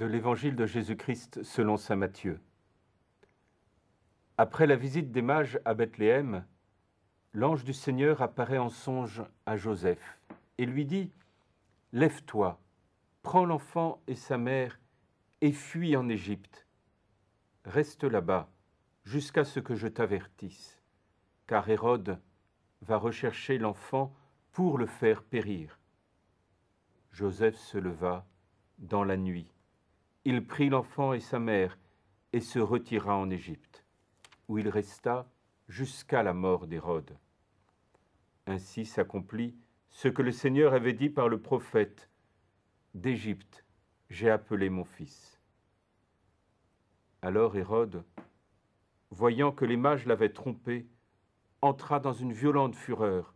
de l'Évangile de Jésus-Christ selon Saint Matthieu. Après la visite des mages à Bethléem, l'ange du Seigneur apparaît en songe à Joseph et lui dit, Lève-toi, prends l'enfant et sa mère et fuis en Égypte. Reste là-bas jusqu'à ce que je t'avertisse, car Hérode va rechercher l'enfant pour le faire périr. Joseph se leva dans la nuit il prit l'enfant et sa mère et se retira en Égypte, où il resta jusqu'à la mort d'Hérode. Ainsi s'accomplit ce que le Seigneur avait dit par le prophète, D'Égypte j'ai appelé mon fils. Alors Hérode, voyant que les mages l'avaient trompé, entra dans une violente fureur.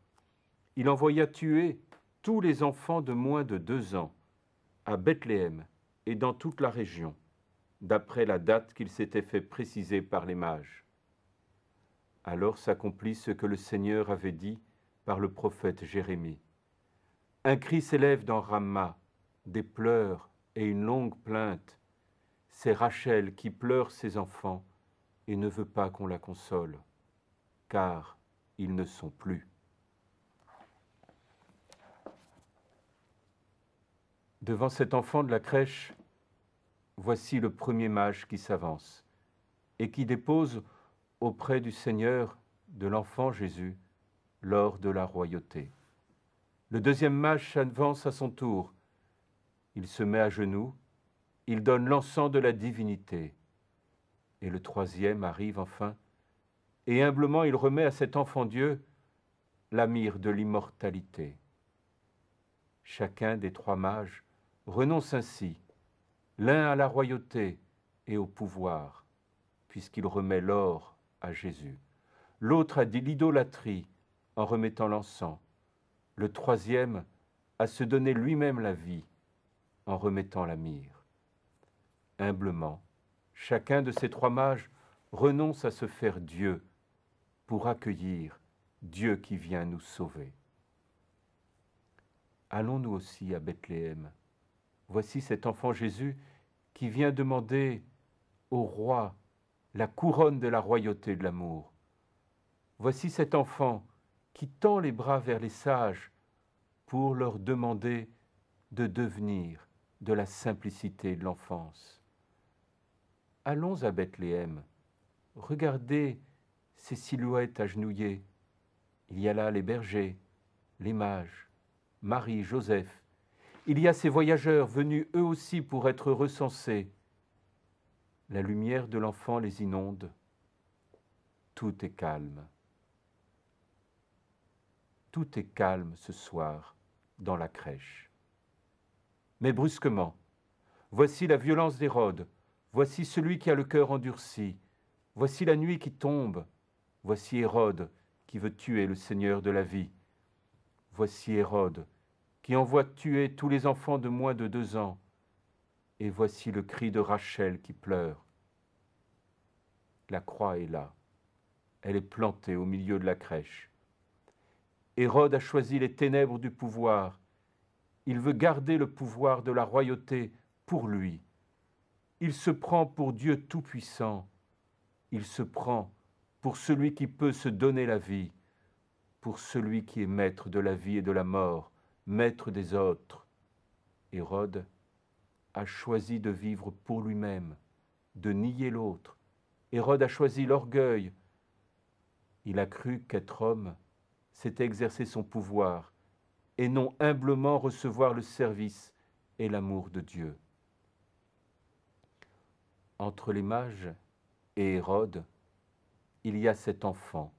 Il envoya tuer tous les enfants de moins de deux ans à Bethléem et dans toute la région, d'après la date qu'il s'était fait préciser par les mages. Alors s'accomplit ce que le Seigneur avait dit par le prophète Jérémie. Un cri s'élève dans Ramma, des pleurs et une longue plainte. C'est Rachel qui pleure ses enfants et ne veut pas qu'on la console, car ils ne sont plus. Devant cet enfant de la crèche, voici le premier mage qui s'avance et qui dépose auprès du Seigneur de l'enfant Jésus l'or de la royauté. Le deuxième mage s'avance à son tour. Il se met à genoux, il donne l'encens de la divinité. Et le troisième arrive enfin, et humblement il remet à cet enfant Dieu la de l'immortalité. Chacun des trois mages Renonce ainsi l'un à la royauté et au pouvoir, puisqu'il remet l'or à Jésus, l'autre à l'idolâtrie en remettant l'encens, le troisième à se donner lui-même la vie en remettant la mire. Humblement, chacun de ces trois mages renonce à se faire Dieu pour accueillir Dieu qui vient nous sauver. Allons-nous aussi à Bethléem Voici cet enfant Jésus qui vient demander au roi la couronne de la royauté de l'amour. Voici cet enfant qui tend les bras vers les sages pour leur demander de devenir de la simplicité de l'enfance. Allons à Bethléem, regardez ces silhouettes agenouillées. Il y a là les bergers, les mages, Marie, Joseph, il y a ces voyageurs venus eux aussi pour être recensés. La lumière de l'enfant les inonde. Tout est calme. Tout est calme ce soir dans la crèche. Mais brusquement, voici la violence d'Hérode, voici celui qui a le cœur endurci, voici la nuit qui tombe, voici Hérode qui veut tuer le Seigneur de la vie, voici Hérode qui envoie tuer tous les enfants de moins de deux ans. Et voici le cri de Rachel qui pleure. La croix est là. Elle est plantée au milieu de la crèche. Hérode a choisi les ténèbres du pouvoir. Il veut garder le pouvoir de la royauté pour lui. Il se prend pour Dieu Tout-Puissant. Il se prend pour celui qui peut se donner la vie, pour celui qui est maître de la vie et de la mort, maître des autres. Hérode a choisi de vivre pour lui-même, de nier l'autre. Hérode a choisi l'orgueil. Il a cru qu'être homme, c'était exercer son pouvoir et non humblement recevoir le service et l'amour de Dieu. Entre les mages et Hérode, il y a cet enfant,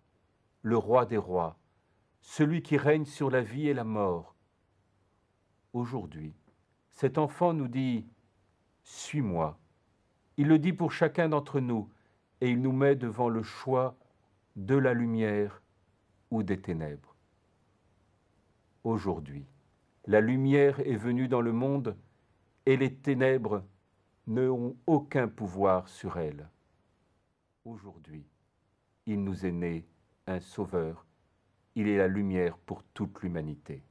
le roi des rois, celui qui règne sur la vie et la mort, aujourd'hui. Cet enfant nous dit, Suis-moi. Il le dit pour chacun d'entre nous, et il nous met devant le choix de la lumière ou des ténèbres. Aujourd'hui, la lumière est venue dans le monde et les ténèbres n'ont aucun pouvoir sur elle. Aujourd'hui, il nous est né un sauveur, il est la lumière pour toute l'humanité.